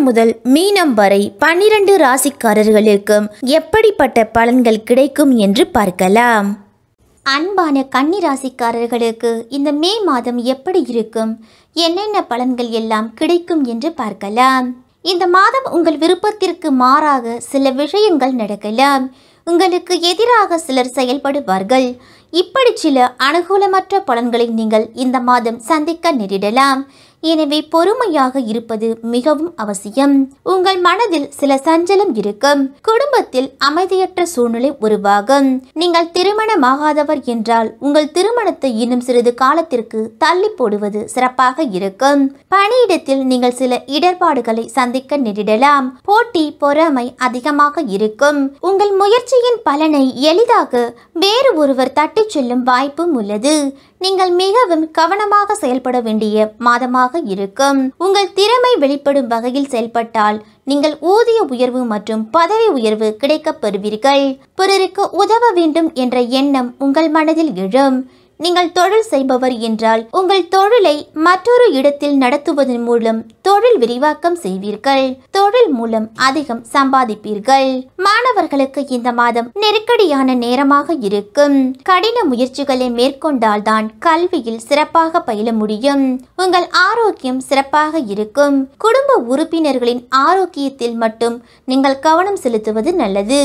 மேஷம் முதல் மீனம் வரை பன்னிரண்டு ராசிக்காரர்களுக்கும் எப்படிப்பட்ட பலன்கள் கிடைக்கும் என்று பார்க்கலாம் அன்பான கன்னி ராசிக்காரர்களுக்கு இந்த மே மாதம் எப்படி இருக்கும் என்னென்ன பலன்கள் எல்லாம் கிடைக்கும் என்று பார்க்கலாம் இந்த மாதம் உங்கள் விருப்பத்திற்கு மாறாக சில விஷயங்கள் நடக்கலாம் உங்களுக்கு எதிராக சிலர் செயல்படுவார்கள் இப்படி சில அனுகூலமற்ற பலன்களை நீங்கள் இந்த மாதம் சந்திக்க நேரிடலாம் எனவே பொறுமையாக இருப்பது மிகவும் அவசியம் உங்கள் மனதில் சில சஞ்சலம் இருக்கும் குடும்பத்தில் அமைதியற்ற சூழ்நிலை உருவாகும் நீங்கள் திருமணமாகாதவர் என்றால் உங்கள் திருமணத்தை இன்னும் சிறிது காலத்திற்கு தள்ளி போடுவது சிறப்பாக இருக்கும் பணியிடத்தில் நீங்கள் சில இடர்பாடுகளை சந்திக்க நேரிடலாம் போட்டி பொறாமை அதிகமாக இருக்கும் உங்கள் முயற்சியின் பலனை எளிதாக வேறு ஒருவர் தட்டிச் செல்லும் வாய்ப்பும் உள்ளது நீங்கள் மிகவும் கவனமாக செயல்பட வேண்டிய மாதமாக இருக்கும் உங்கள் திறமை வெளிப்படும் வகையில் செயல்பட்டால் நீங்கள் ஊதிய உயர்வு மற்றும் பதவி உயர்வு கிடைக்கப் பெறுவீர்கள் பிறருக்கு உதவ வேண்டும் என்ற எண்ணம் உங்கள் மனதில் எழும் நீங்கள் தொழில் செய்பவர் என்றால் உங்கள் தொழிலை மற்றொரு இடத்தில் நடத்துவதன் மூலம் தொழில் விரிவாக்கம் செய்வீர்கள் தொழில் மூலம் அதிகம் சம்பாதிப்பீர்கள் மாணவர்களுக்கு இந்த மாதம் நெருக்கடியான நேரமாக இருக்கும் கடின முயற்சிகளை மேற்கொண்டால்தான் கல்வியில் சிறப்பாக பயில முடியும் உங்கள் ஆரோக்கியம் சிறப்பாக இருக்கும் குடும்ப உறுப்பினர்களின் ஆரோக்கியத்தில் மட்டும் நீங்கள் கவனம் செலுத்துவது நல்லது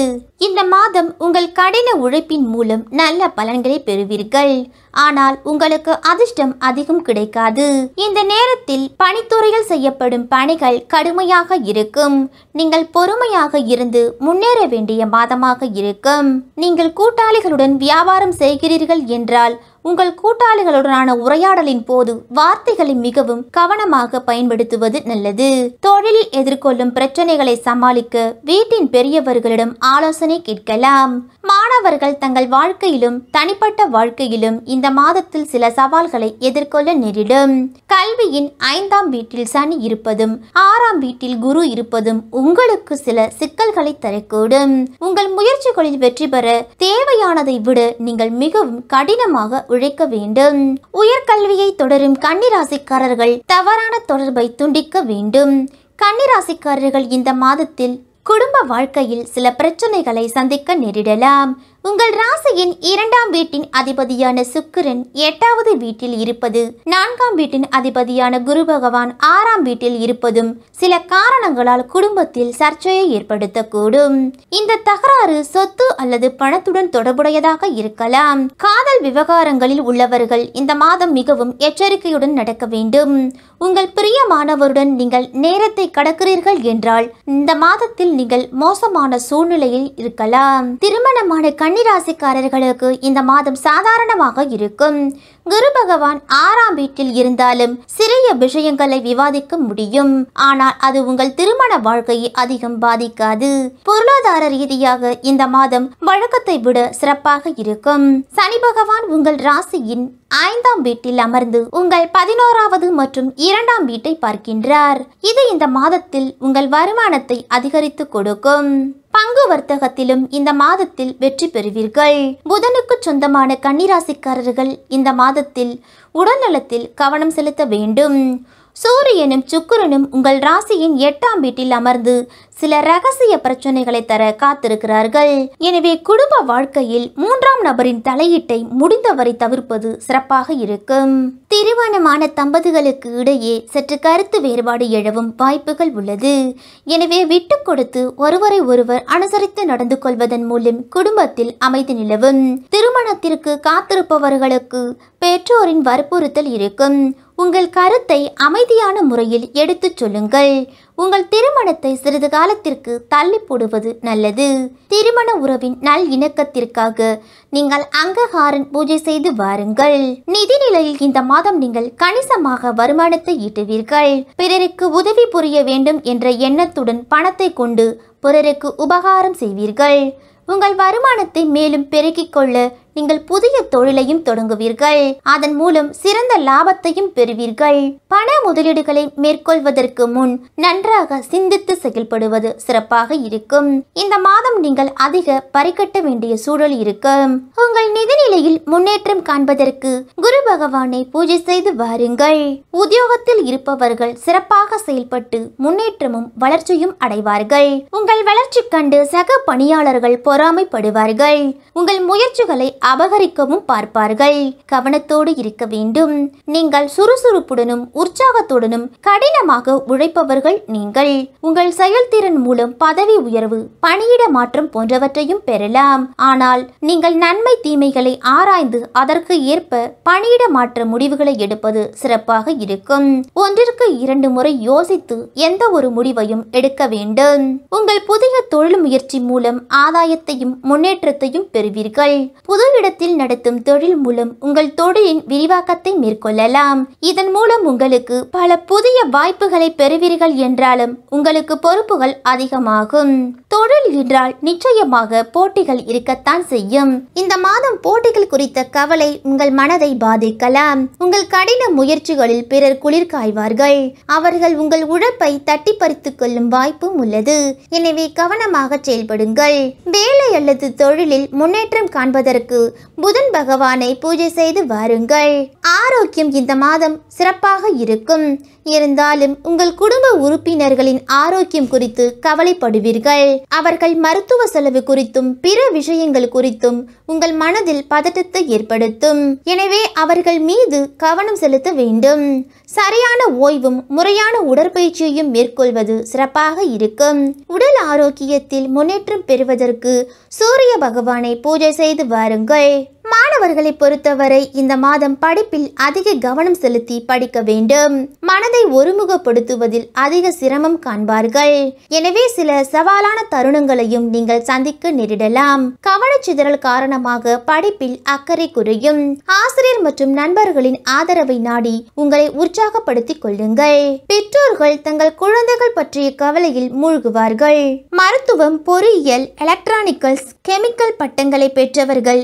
இந்த மாதம் உங்கள் கடின உழைப்பின் மூலம் நல்ல பலன்களை பெறுவீர்கள் ஆனால் உங்களுக்கு அதிர்ஷ்டம் அதிகம் கிடைக்காது இந்த நேரத்தில் பணித்துறையில் செய்யப்படும் பணிகள் கடுமையாக இருக்கும் நீங்கள் பொறுமையாக இருந்து முன்னேற வேண்டிய மாதமாக இருக்கும் நீங்கள் கூட்டாளிகளுடன் வியாபாரம் செய்கிறீர்கள் என்றால் உங்கள் கூட்டாளிகளுடனான உரையாடலின் போது வார்த்தைகளை மிகவும் கவனமாக பயன்படுத்துவது நல்லது தொழிலில் எதிர்கொள்ளும் பிரச்சனைகளை சமாளிக்க வீட்டின் பெரியவர்களிடம் ஆலோசனை கேட்கலாம் மாணவர்கள் தங்கள் வாழ்க்கையிலும் தனிப்பட்ட வாழ்க்கையிலும் இந்த மாதத்தில் சில சவால்களை எதிர்கொள்ள நேரிடும் கல்வியின் ஐந்தாம் வீட்டில் சனி இருப்பதும் ஆறாம் வீட்டில் குரு இருப்பதும் உங்களுக்கு சில சிக்கல்களை தரக்கூடும் உங்கள் முயற்சிகளில் வெற்றி பெற தேவையானதை விட நீங்கள் மிகவும் கடினமாக உழைக்க வேண்டும் உயர்கல்வியை தொடரும் கன்னிராசிக்காரர்கள் தவறான தொடர்பை துண்டிக்க வேண்டும் கன்னிராசிக்காரர்கள் இந்த மாதத்தில் குடும்ப வாழ்க்கையில் சில பிரச்சனைகளை சந்திக்க நேரிடலாம் உங்கள் ராசியின் இரண்டாம் வீட்டின் அதிபதியான சுக்கிரன் எட்டாவது வீட்டில் இருப்பது நான்காம் வீட்டின் அதிபதியான குரு பகவான் ஆறாம் வீட்டில் இருப்பதும் சில காரணங்களால் குடும்பத்தில் சர்ச்சையை ஏற்படுத்தக்கூடும் இந்த தகராறு சொத்து அல்லது பணத்துடன் தொடர்புடையதாக இருக்கலாம் காதல் விவகாரங்களில் உள்ளவர்கள் இந்த மாதம் மிகவும் எச்சரிக்கையுடன் நடக்க வேண்டும் உங்கள் பிரியமானவருடன் நீங்கள் நேரத்தை கடக்கிறீர்கள் என்றால் இந்த மாதத்தில் நீங்கள் மோசமான சூழ்நிலையில் இருக்கலாம் திருமணமான கண் கன்னிராசிக்காரர்களுக்கு இந்த மாதம் சாதாரணமாக இருக்கும் குரு பகவான் ஆறாம் வீட்டில் இருந்தாலும் சிறிய விஷயங்களை விவாதிக்க முடியும் ஆனால் அது உங்கள் திருமண வாழ்க்கையை அதிகம் பாதிக்காது பொருளாதார ரீதியாக இந்த மாதம் வழக்கத்தை விட சிறப்பாக இருக்கும் சனி பகவான் உங்கள் ராசியின் ஐந்தாம் வீட்டில் அமர்ந்து உங்கள் பதினோராவது மற்றும் இரண்டாம் வீட்டை பார்க்கின்றார் இது இந்த மாதத்தில் உங்கள் வருமானத்தை அதிகரித்து கொடுக்கும் பங்கு வர்த்தகத்திலும் இந்த மாதத்தில் வெற்றி பெறுவீர்கள் புதனுக்கு சொந்தமான கன்னிராசிக்காரர்கள் இந்த மாதம் மாதத்தில் உடல்நலத்தில் கவனம் செலுத்த வேண்டும் சூரியனும் சுக்குரனும் உங்கள் ராசியின் எட்டாம் வீட்டில் அமர்ந்து சில ரகசிய பிரச்சனைகளை தர காத்திருக்கிறார்கள் எனவே குடும்ப வாழ்க்கையில் மூன்றாம் நபரின் தலையீட்டை முடிந்தவரை தவிர்ப்பது சிறப்பாக இருக்கும் திருமணமான தம்பதிகளுக்கு இடையே சற்று கருத்து வேறுபாடு எழவும் வாய்ப்புகள் உள்ளது எனவே விட்டு கொடுத்து ஒருவரை ஒருவர் அனுசரித்து நடந்து கொள்வதன் மூலம் குடும்பத்தில் அமைதி நிலவும் திருமணத்திற்கு காத்திருப்பவர்களுக்கு பெற்றோரின் வற்புறுத்தல் இருக்கும் உங்கள் கருத்தை அமைதியான முறையில் எடுத்துச் சொல்லுங்கள் உங்கள் திருமணத்தை சிறிது காலத்திற்கு தள்ளி போடுவது நல்லது திருமண உறவின் நல் இணக்கத்திற்காக நீங்கள் அங்கஹாரன் பூஜை செய்து வாருங்கள் நிதி நிலையில் இந்த மாதம் நீங்கள் கணிசமாக வருமானத்தை ஈட்டுவீர்கள் பிறருக்கு உதவி புரிய வேண்டும் என்ற எண்ணத்துடன் பணத்தை கொண்டு பிறருக்கு உபகாரம் செய்வீர்கள் உங்கள் வருமானத்தை மேலும் பெருக்கிக் கொள்ள நீங்கள் புதிய தொழிலையும் தொடங்குவீர்கள் அதன் மூலம் சிறந்த லாபத்தையும் பெறுவீர்கள் பண முதலீடுகளை மேற்கொள்வதற்கு முன் நன்றாக சிந்தித்து செயல்படுவது சிறப்பாக இருக்கும் இந்த மாதம் நீங்கள் அதிக பறிக்கட்ட வேண்டிய சூழல் இருக்கும் உங்கள் நிதிநிலையில் முன்னேற்றம் காண்பதற்கு குரு பகவானை பூஜை செய்து வாருங்கள் உத்தியோகத்தில் இருப்பவர்கள் சிறப்பாக செயல்பட்டு முன்னேற்றமும் வளர்ச்சியும் அடைவார்கள் உங்கள் வளர்ச்சி கண்டு சக பணியாளர்கள் பொறாமைப்படுவார்கள் உங்கள் முயற்சிகளை அபகரிக்கவும் பார்ப்பார்கள் கவனத்தோடு இருக்க வேண்டும் நீங்கள் சுறுசுறுப்புடனும் உற்சாகத்துடனும் கடினமாக உழைப்பவர்கள் நீங்கள் உங்கள் செயல்திறன் மூலம் பதவி உயர்வு பணியிட மாற்றம் போன்றவற்றையும் பெறலாம் ஆனால் நீங்கள் நன்மை தீமைகளை ஆராய்ந்து அதற்கு ஏற்ப பணியிட மாற்ற முடிவுகளை எடுப்பது சிறப்பாக இருக்கும் ஒன்றிற்கு இரண்டு முறை யோசித்து எந்த ஒரு முடிவையும் எடுக்க வேண்டும் உங்கள் புதிய தொழில் முயற்சி மூலம் ஆதாயத்தையும் முன்னேற்றத்தையும் பெறுவீர்கள் புது உங்களிடத்தில் நடத்தும் தொழில் மூலம் உங்கள் தொழிலின் விரிவாக்கத்தை மேற்கொள்ளலாம் இதன் மூலம் உங்களுக்கு பல புதிய வாய்ப்புகளை பெறுவீர்கள் என்றாலும் உங்களுக்கு பொறுப்புகள் அதிகமாகும் தொழில் என்றால் நிச்சயமாக போட்டிகள் இருக்கத்தான் செய்யும் இந்த மாதம் போட்டிகள் குறித்த கவலை உங்கள் மனதை பாதிக்கலாம் உங்கள் கடின முயற்சிகளில் பிறர் குளிர் காய்வார்கள் அவர்கள் உங்கள் உழைப்பை தட்டி பறித்து கொள்ளும் வாய்ப்பும் உள்ளது எனவே கவனமாக செயல்படுங்கள் வேலை அல்லது தொழிலில் முன்னேற்றம் காண்பதற்கு புதன் பகவானை பூஜை செய்து வாருங்கள் ஆரோக்கியம் இந்த மாதம் சிறப்பாக இருக்கும் இருந்தாலும் உங்கள் குடும்ப உறுப்பினர்களின் ஆரோக்கியம் குறித்து கவலைப்படுவீர்கள் அவர்கள் மருத்துவ செலவு குறித்தும் பிற விஷயங்கள் குறித்தும் உங்கள் மனதில் பதட்டத்தை ஏற்படுத்தும் எனவே அவர்கள் மீது கவனம் செலுத்த வேண்டும் சரியான ஓய்வும் முறையான உடற்பயிற்சியையும் மேற்கொள்வது சிறப்பாக இருக்கும் உடல் ஆரோக்கியத்தில் முன்னேற்றம் பெறுவதற்கு சூரிய பகவானை பூஜை செய்து வாருங்கள் பாருங்கள் மாணவர்களை பொறுத்தவரை இந்த மாதம் படிப்பில் அதிக கவனம் செலுத்தி படிக்க வேண்டும் மனதை ஒருமுகப்படுத்துவதில் அதிக சிரமம் காண்பார்கள் எனவே சில சவாலான தருணங்களையும் நீங்கள் சந்திக்க நேரிடலாம் கவனச்சிதறல் காரணமாக படிப்பில் அக்கறை குறையும் ஆசிரியர் மற்றும் நண்பர்களின் ஆதரவை நாடி உங்களை உற்சாகப்படுத்திக் கொள்ளுங்கள் பெற்றோர்கள் தங்கள் குழந்தைகள் பற்றிய கவலையில் மூழ்குவார்கள் மருத்துவம் பொறியியல் எலக்ட்ரானிக்கல்ஸ் கெமிக்கல் பட்டங்களை பெற்றவர்கள்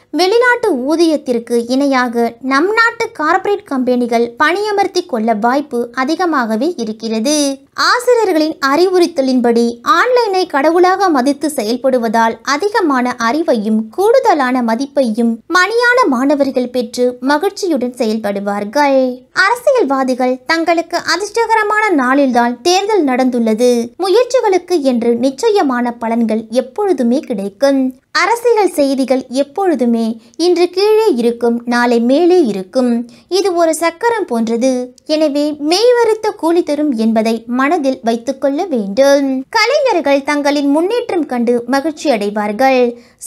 வெளிநாட்டு ஊதியத்திற்கு இணையாக நம் நாட்டு கார்ப்பரேட் கம்பெனிகள் பணியமர்த்தி கொள்ள வாய்ப்பு அதிகமாகவே இருக்கிறது ஆசிரியர்களின் அறிவுறுத்தலின்படி ஆன்லைனை கடவுளாக மதித்து செயல்படுவதால் அதிகமான அறிவையும் கூடுதலான மதிப்பையும் மணியான மாணவர்கள் பெற்று மகிழ்ச்சியுடன் செயல்படுவார்கள் அரசியல்வாதிகள் தங்களுக்கு அதிர்ஷ்டகரமான நாளில்தான் தேர்தல் நடந்துள்ளது முயற்சிகளுக்கு என்று நிச்சயமான பலன்கள் எப்பொழுதுமே கிடைக்கும் அரசியல் செய்திகள் எப்பொழுதுமே சக்கரமே இன்று கீழே இருக்கும் நாளை மேலே இருக்கும் இது ஒரு சக்கரம் போன்றது எனவே மெய்வருத்த கூலி தரும் என்பதை மனதில் வைத்துக்கொள்ள வேண்டும் கலைஞர்கள் தங்களின் முன்னேற்றம் கண்டு மகிழ்ச்சி அடைவார்கள்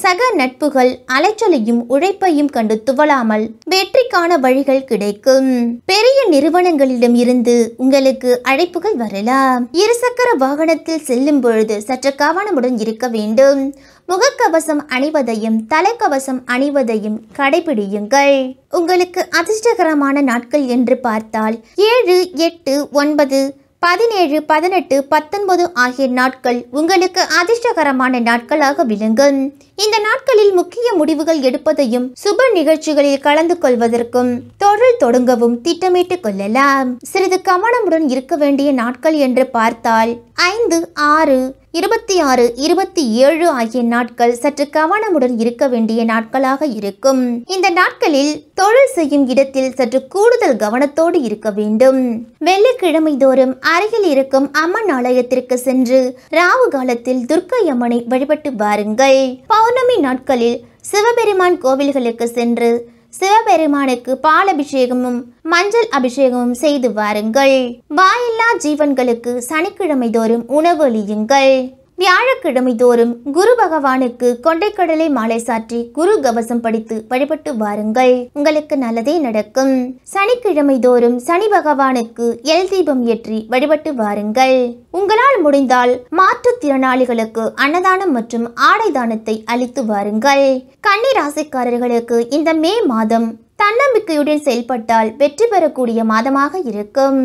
சக நட்புகள் அலைச்சலையும் உழைப்பையும் கண்டு துவளாமல் வெற்றிக்கான வழிகள் கிடைக்கும் பெரிய நிறுவனங்களிடம் இருந்து உங்களுக்கு அழைப்புகள் வரலாம் இருசக்கர வாகனத்தில் செல்லும் பொழுது சற்று கவனமுடன் இருக்க வேண்டும் முகக்கவசம் அணிவதையும் தலைக்கவசம் அணி அணிவதையும் கடைபிடியுங்கள் உங்களுக்கு அதிர்ஷ்டகரமான நாட்கள் என்று பார்த்தால் ஏழு எட்டு ஒன்பது பதினேழு பதினெட்டு பத்தொன்பது ஆகிய நாட்கள் உங்களுக்கு அதிர்ஷ்டகரமான நாட்களாக விளங்கும் இந்த நாட்களில் முக்கிய முடிவுகள் எடுப்பதையும் சுப நிகழ்ச்சிகளில் கலந்து கொள்வதற்கும் தொழில் தொடங்கவும் திட்டமிட்டுக் கொள்ளலாம் சிறிது கவனமுடன் இருக்க வேண்டிய நாட்கள் என்று பார்த்தால் ஐந்து ஆறு இருபத்தி ஆறு இருபத்தி ஏழு ஆகிய நாட்கள் சற்று கவனமுடன் இருக்க வேண்டிய நாட்களாக இருக்கும் இந்த நாட்களில் தொழில் செய்யும் இடத்தில் சற்று கூடுதல் கவனத்தோடு இருக்க வேண்டும் வெள்ளிக்கிழமை தோறும் அருகில் இருக்கும் அம்மன் ஆலயத்திற்கு சென்று ராவு காலத்தில் துர்க்கை அம்மனை வழிபட்டு வாருங்கள் பௌர்ணமி நாட்களில் சிவபெருமான் கோவில்களுக்கு சென்று சிவபெருமானுக்கு பால் அபிஷேகமும் மஞ்சள் அபிஷேகமும் செய்து வாருங்கள் வாயில்லா ஜீவன்களுக்கு சனிக்கிழமை தோறும் அளியுங்கள் வியாழக்கிழமை தோறும் குரு பகவானுக்கு கொண்டைக்கடலை மாலை சாற்றி குரு கவசம் படித்து வழிபட்டு வாருங்கள் உங்களுக்கு நல்லதே நடக்கும் சனிக்கிழமை தோறும் சனி பகவானுக்கு எல் தீபம் ஏற்றி வழிபட்டு வாருங்கள் உங்களால் முடிந்தால் மாற்றுத்திறனாளிகளுக்கு அன்னதானம் மற்றும் ஆடை தானத்தை அளித்து வாருங்கள் கன்னி ராசிக்காரர்களுக்கு இந்த மே மாதம் தன்னம்பிக்கையுடன் செயல்பட்டால் வெற்றி பெறக்கூடிய மாதமாக இருக்கும்